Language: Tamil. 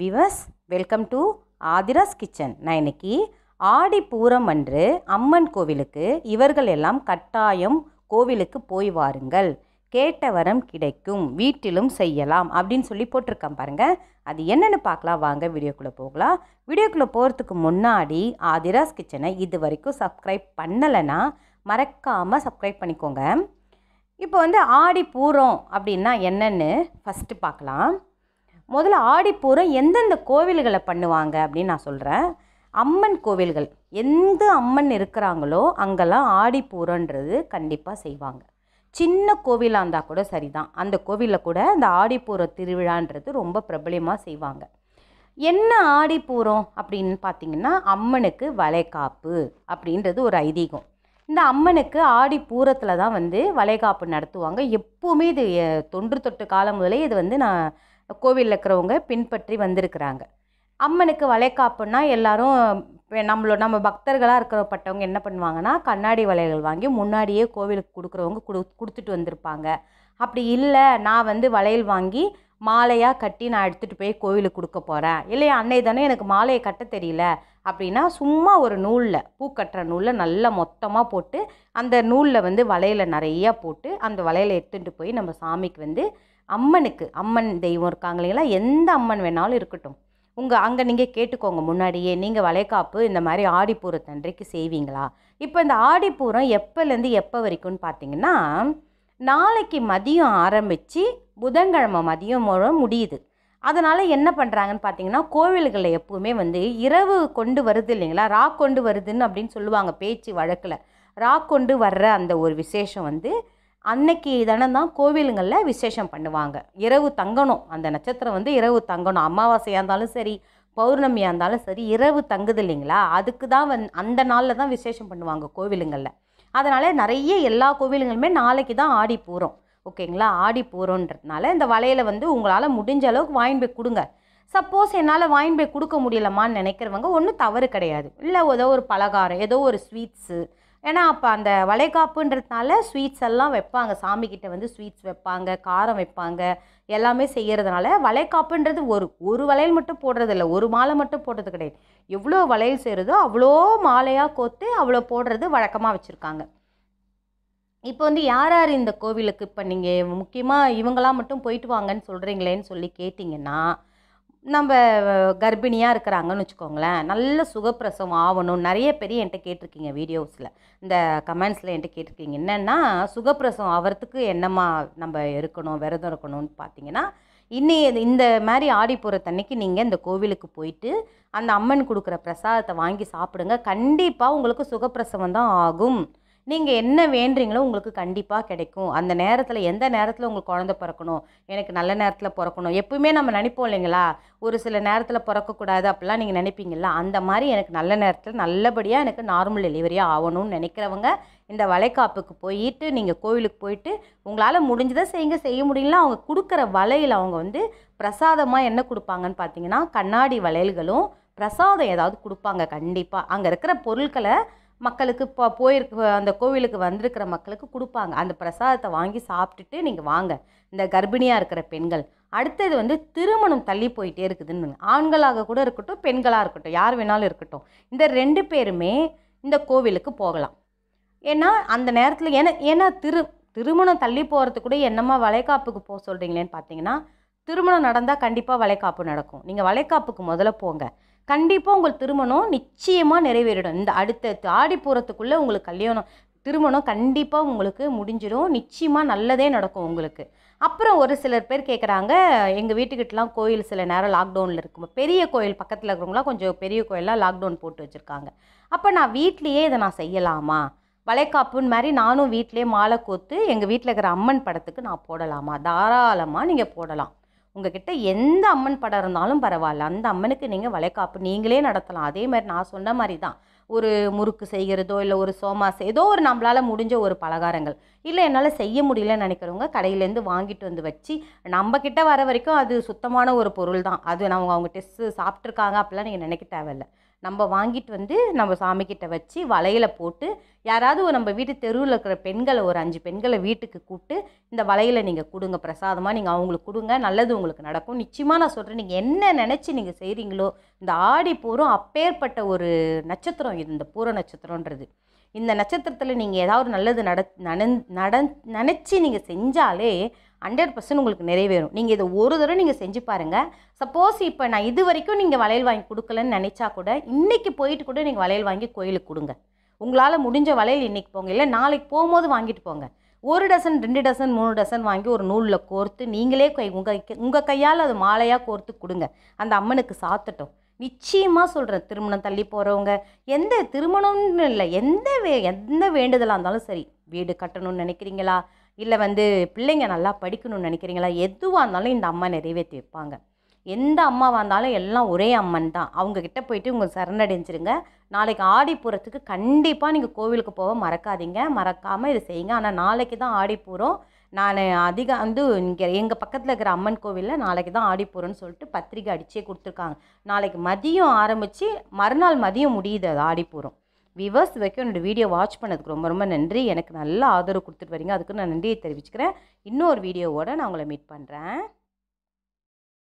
விவஸ் வெல்கம் டு ஆதிராஸ் கிச்சன் நான் இன்னைக்கு ஆடி பூரம் அன்று அம்மன் கோவிலுக்கு இவர்கள் எல்லாம் கட்டாயம் கோவிலுக்கு போய் வாருங்கள் கேட்ட வரம் கிடைக்கும் வீட்டிலும் செய்யலாம் அப்படின்னு சொல்லி போட்டிருக்கேன் பாருங்கள் அது என்னென்னு பார்க்கலாம் வாங்க வீடியோக்குள்ளே போகலாம் வீடியோக்குள்ளே போகிறதுக்கு முன்னாடி ஆதிராஸ் கிச்சனை இது வரைக்கும் சப்ஸ்கிரைப் பண்ணலைன்னா மறக்காமல் சப்ஸ்கிரைப் பண்ணிக்கோங்க இப்போ வந்து ஆடி பூரம் அப்படின்னா என்னென்னு ஃபஸ்ட்டு பார்க்கலாம் முதல்ல ஆடிப்பூரம் எந்தெந்த கோவில்களை பண்ணுவாங்க அப்படின்னு நான் சொல்கிறேன் அம்மன் கோவில்கள் எந்த அம்மன் இருக்கிறாங்களோ அங்கெல்லாம் ஆடிப்பூரன்றது கண்டிப்பாக செய்வாங்க சின்ன கோவிலாக இருந்தால் கூட சரிதான் அந்த கோவிலில் கூட இந்த ஆடிப்பூர திருவிழான்றது ரொம்ப பிரபலியமாக செய்வாங்க என்ன ஆடிப்பூரம் அப்படின்னு பார்த்தீங்கன்னா அம்மனுக்கு வளைகாப்பு அப்படின்றது ஒரு ஐதீகம் இந்த அம்மனுக்கு ஆடி பூரத்தில் தான் வந்து வளைகாப்பு நடத்துவாங்க எப்போவுமே இது தொன்று தொட்டு காலம் முதலே இது வந்து நான் கோவிலில் இருக்கிறவங்க பின்பற்றி வந்திருக்கிறாங்க அம்மனுக்கு வளைக்காப்புன்னா எல்லோரும் நம்மளோட நம்ம பக்தர்களாக இருக்கிறப்பட்டவங்க என்ன பண்ணுவாங்கன்னா கண்ணாடி வளையல்கள் வாங்கி முன்னாடியே கோவிலுக்கு கொடுக்குறவங்க கொடு கொடுத்துட்டு வந்திருப்பாங்க அப்படி இல்லை நான் வந்து வளையல் வாங்கி மாலையாக கட்டி நான் எடுத்துகிட்டு போய் கோவிலுக்கு கொடுக்க போகிறேன் இல்லையா அன்னை தானே எனக்கு மாலையை கட்ட தெரியல அப்படின்னா சும்மா ஒரு நூலில் பூ கட்டுற நூலில் நல்லா மொத்தமாக போட்டு அந்த நூலில் வந்து வளையலை நிறையா போட்டு அந்த வளையலை எடுத்துகிட்டு போய் நம்ம சாமிக்கு வந்து அம்மனுக்கு அம்மன் தெய்வம் இருக்காங்க இல்லைங்களா எந்த அம்மன் வேணாலும் இருக்கட்டும் உங்கள் அங்கே நீங்கள் கேட்டுக்கோங்க முன்னாடியே நீங்கள் வளைகாப்பு இந்த மாதிரி ஆடிப்பூரத்தன்றைக்கு செய்வீங்களா இப்போ இந்த ஆடிப்பூரம் எப்போலேருந்து எப்போ வரைக்கும்னு பார்த்தீங்கன்னா நாளைக்கு மதியம் ஆரம்பித்து புதன்கிழமை மதியம் முடியுது அதனால் என்ன பண்ணுறாங்கன்னு பார்த்தீங்கன்னா கோவில்களை எப்போவுமே வந்து இரவு கொண்டு வருது இல்லைங்களா ரா கொண்டு வருதுன்னு அப்படின்னு சொல்லுவாங்க பேச்சு வழக்கில் ரா கொண்டு வர்ற அந்த ஒரு விசேஷம் வந்து அன்னைக்கு தினம்தான் கோவிலுங்களில் விசேஷம் பண்ணுவாங்க இரவு தங்கணும் அந்த நட்சத்திரம் வந்து இரவு தங்கணும் அமாவாசையாக இருந்தாலும் சரி பௌர்ணமியாக இருந்தாலும் சரி இரவு தங்குது இல்லைங்களா அதுக்கு தான் வந் அந்த நாளில் தான் விசேஷம் பண்ணுவாங்க கோவிலுங்களில் அதனால் நிறைய எல்லா கோவிலுங்களுமே நாளைக்கு தான் ஆடி பூரம் ஓகேங்களா ஆடி பூரன்றதுனால இந்த வலையில் வந்து உங்களால் முடிஞ்ச அளவுக்கு வாங்கி போய் கொடுங்க சப்போஸ் என்னால் வாங்கி போய் கொடுக்க முடியலமான்னு நினைக்கிறவங்க ஒன்றும் தவறு கிடையாது இல்லை ஏதோ ஒரு பலகாரம் ஏதோ ஒரு ஸ்வீட்ஸு ஏன்னா அப்போ அந்த வளைகாப்புன்றதுனால ஸ்வீட்ஸ் எல்லாம் வைப்பாங்க சாமிக்கிட்ட வந்து ஸ்வீட்ஸ் வைப்பாங்க காரம் வைப்பாங்க எல்லாமே செய்கிறதுனால வளைகாப்புன்றது ஒரு ஒரு வளையல் மட்டும் இல்லை ஒரு மாலை மட்டும் போடுறது கிடையாது எவ்வளோ வளையல் செய்கிறதோ அவ்வளோ மாலையாக கோத்து அவ்வளோ போடுறது வழக்கமாக வச்சுருக்காங்க இப்போ வந்து யார் யார் இந்த கோவிலுக்கு இப்போ நீங்கள் முக்கியமாக இவங்களாம் மட்டும் போயிட்டு வாங்கன்னு சொல்கிறீங்களேன்னு சொல்லி கேட்டிங்கன்னா நம்ம கர்ப்பிணியாக இருக்கிறாங்கன்னு வச்சுக்கோங்களேன் நல்ல சுகப்பிரசவம் ஆகணும் நிறைய பேர் என்கிட்ட கேட்டிருக்கீங்க வீடியோஸில் இந்த கமெண்ட்ஸில் என்கிட்ட கேட்டிருக்கீங்க என்னென்னா சுகப்பிரசவம் ஆகிறதுக்கு என்னம்மா நம்ம இருக்கணும் விரதம் இருக்கணும்னு பார்த்தீங்கன்னா இன்னி இந்த மாதிரி ஆடி போகிற தண்ணிக்கு நீங்கள் இந்த கோவிலுக்கு போயிட்டு அந்த அம்மன் கொடுக்குற பிரசாதத்தை வாங்கி சாப்பிடுங்க கண்டிப்பாக உங்களுக்கு சுகப்பிரசவம் தான் ஆகும் நீங்கள் என்ன வேண்டுறீங்களோ உங்களுக்கு கண்டிப்பாக கிடைக்கும் அந்த நேரத்தில் எந்த நேரத்தில் உங்களுக்கு குழந்த பிறக்கணும் எனக்கு நல்ல நேரத்தில் பிறக்கணும் எப்பவுமே நம்ம நினைப்போம் இல்லைங்களா ஒரு சில நேரத்தில் பிறக்கக்கூடாது அப்படிலாம் நீங்கள் நினைப்பீங்கல்ல அந்த மாதிரி எனக்கு நல்ல நேரத்தில் நல்லபடியாக எனக்கு நார்மல் டெலிவரியாக ஆகணும்னு நினைக்கிறவங்க இந்த வளைக்காப்புக்கு போயிட்டு நீங்கள் கோவிலுக்கு போயிட்டு உங்களால் முடிஞ்சதை செய்யுங்க செய்ய முடியல அவங்க கொடுக்குற வலையில் அவங்க வந்து பிரசாதமாக என்ன கொடுப்பாங்கன்னு பார்த்தீங்கன்னா கண்ணாடி வளையல்களும் பிரசாதம் ஏதாவது கொடுப்பாங்க கண்டிப்பாக அங்கே இருக்கிற பொருட்களை மக்களுக்கு இப்போ போயிருக்க அந்த கோவிலுக்கு வந்திருக்கிற மக்களுக்கு கொடுப்பாங்க அந்த பிரசாதத்தை வாங்கி சாப்பிட்டுட்டு நீங்கள் வாங்க இந்த கர்ப்பிணியாக இருக்கிற பெண்கள் அடுத்தது வந்து திருமணம் தள்ளி போயிட்டே இருக்குதுன்னு ஆண்களாக கூட இருக்கட்டும் பெண்களாக இருக்கட்டும் யார் வேணாலும் இருக்கட்டும் இந்த ரெண்டு பேருமே இந்த கோவிலுக்கு போகலாம் ஏன்னா அந்த நேரத்தில் ஏன்னா ஏன்னா திரு திருமணம் தள்ளி போகிறதுக்கு கூட என்னம்மா வளைகாப்புக்கு போக சொல்கிறீங்களேன்னு பார்த்தீங்கன்னா திருமணம் நடந்தால் கண்டிப்பாக வளைகாப்பு நடக்கும் நீங்கள் வளைகாப்புக்கு முதல்ல போங்க கண்டிப்பாக உங்கள் திருமணம் நிச்சயமாக நிறைவேறிடும் இந்த அடுத்த ஆடிப்பூரத்துக்குள்ளே உங்களுக்கு கல்யாணம் திருமணம் கண்டிப்பாக உங்களுக்கு முடிஞ்சிடும் நிச்சயமாக நல்லதே நடக்கும் உங்களுக்கு அப்புறம் ஒரு சிலர் பேர் கேட்குறாங்க எங்கள் வீட்டுக்கிட்டலாம் கோயில் சில நேரம் லாக்டவுனில் இருக்கும் பெரிய கோயில் பக்கத்தில் இருக்கிறவங்களாம் கொஞ்சம் பெரிய கோயிலாக லாக்டவுன் போட்டு வச்சுருக்காங்க அப்போ நான் வீட்லேயே இதை நான் செய்யலாமா வளைக்காப்புன்னு மாதிரி நானும் வீட்டிலே மாலை கோத்து எங்கள் வீட்டில் இருக்கிற அம்மன் படத்துக்கு நான் போடலாமா தாராளமாக நீங்கள் போடலாம் உங்ககிட்ட எந்த அம்மன் படம் இருந்தாலும் பரவாயில்ல அந்த அம்மனுக்கு நீங்கள் வளைக்காப்பு நீங்களே நடத்தலாம் அதே மாதிரி நான் சொன்ன மாதிரி தான் ஒரு முறுக்கு செய்கிறதோ இல்லை ஒரு சோமாஸ் ஏதோ ஒரு நம்மளால் முடிஞ்ச ஒரு பலகாரங்கள் இல்லை என்னால் செய்ய முடியலன்னு நினைக்கிறவங்க கடையிலேருந்து வாங்கிட்டு வந்து வச்சு நம்மக்கிட்ட வர வரைக்கும் அது சுத்தமான ஒரு பொருள் தான் அது அவங்க அவங்க டெஸ்ட்டு சாப்பிட்ருக்காங்க அப்படிலாம் நீங்கள் நினைக்க தேவையில்லை நம்ம வாங்கிட்டு வந்து நம்ம சாமிக்கிட்ட வச்சு வலையில் போட்டு யாராவது நம்ம வீட்டு தெருவில் இருக்கிற பெண்களை ஒரு அஞ்சு பெண்களை வீட்டுக்கு கூப்பிட்டு இந்த வலையில் நீங்கள் கொடுங்க பிரசாதமாக நீங்கள் அவங்களுக்கு கொடுங்க நல்லது உங்களுக்கு நடக்கும் நிச்சயமாக நான் சொல்கிறேன் நீங்கள் என்ன நினச்சி நீங்கள் செய்கிறீங்களோ இந்த ஆடி பூரம் அப்பேற்பட்ட ஒரு நட்சத்திரம் இது இந்த பூர நட்சத்திரன்றது இந்த நட்சத்திரத்தில் நீங்கள் ஏதாவது நல்லது நட நட நினச்சி நீங்கள் செஞ்சாலே ஹண்ட்ரட் பர்சன்ட் உங்களுக்கு நிறைவேறும் நீங்கள் இதை ஒரு தடவை நீங்கள் செஞ்சு பாருங்கள் சப்போஸ் இப்போ நான் இது வரைக்கும் நீங்கள் வளையல் வாங்கி கொடுக்கலன்னு நினச்சா கூட இன்றைக்கி போயிட்டு கூட நீங்கள் வளையல் வாங்கி கோயிலுக்கு கொடுங்க உங்களால் முடிஞ்ச வளையல் இன்றைக்கி போங்க இல்லை நாளைக்கு போகும்போது வாங்கிட்டு போங்க ஒரு டசன் ரெண்டு டசன் மூணு டசன் வாங்கி ஒரு நூலில் கோர்த்து நீங்களே கை உங்கள் உங்கள் கையால் அது மாலையாக கோர்த்து கொடுங்க அந்த அம்மனுக்கு சாத்தட்டும் நிச்சயமாக சொல்கிறேன் திருமணம் தள்ளி போகிறவங்க எந்த திருமணம்னு இல்லை எந்த வே எந்த வேண்டுதலாக இருந்தாலும் சரி வீடு கட்டணும்னு நினைக்கிறீங்களா இல்லை வந்து பிள்ளைங்க நல்லா படிக்கணும்னு நினைக்கிறீங்களா எதுவாக இருந்தாலும் இந்த அம்மா நிறைவேற்றி வைப்பாங்க எந்த அம்மாவாக இருந்தாலும் எல்லாம் ஒரே அம்மன் தான் அவங்கக்கிட்ட போயிட்டு உங்கள் சரணடைஞ்சிருங்க நாளைக்கு ஆடிப்பூரத்துக்கு கண்டிப்பாக நீங்கள் கோவிலுக்கு போக மறக்காதீங்க மறக்காமல் இதை செய்யுங்க ஆனால் நாளைக்கு தான் ஆடிப்பூரம் நான் அதிகம் வந்து இங்கே எங்கள் பக்கத்தில் இருக்கிற அம்மன் கோவிலில் நாளைக்கு தான் ஆடி போகிறோன்னு சொல்லிட்டு பத்திரிக்கை அடிச்சே கொடுத்துருக்காங்க நாளைக்கு மதியம் ஆரம்பித்து மறுநாள் மதியம் முடியுது அது ஆடிப்பூரம் விவர்ஸ் வரைக்கும் என்னோடய வீடியோ வாட்ச் பண்ணதுக்கு ரொம்ப ரொம்ப நன்றி எனக்கு நல்ல ஆதரவு கொடுத்துட்டு வரீங்க அதுக்கு நான் நன்றியை தெரிவிச்சுக்கிறேன் இன்னொரு வீடியோவோடு நான் உங்களை மீட் பண்ணுறேன்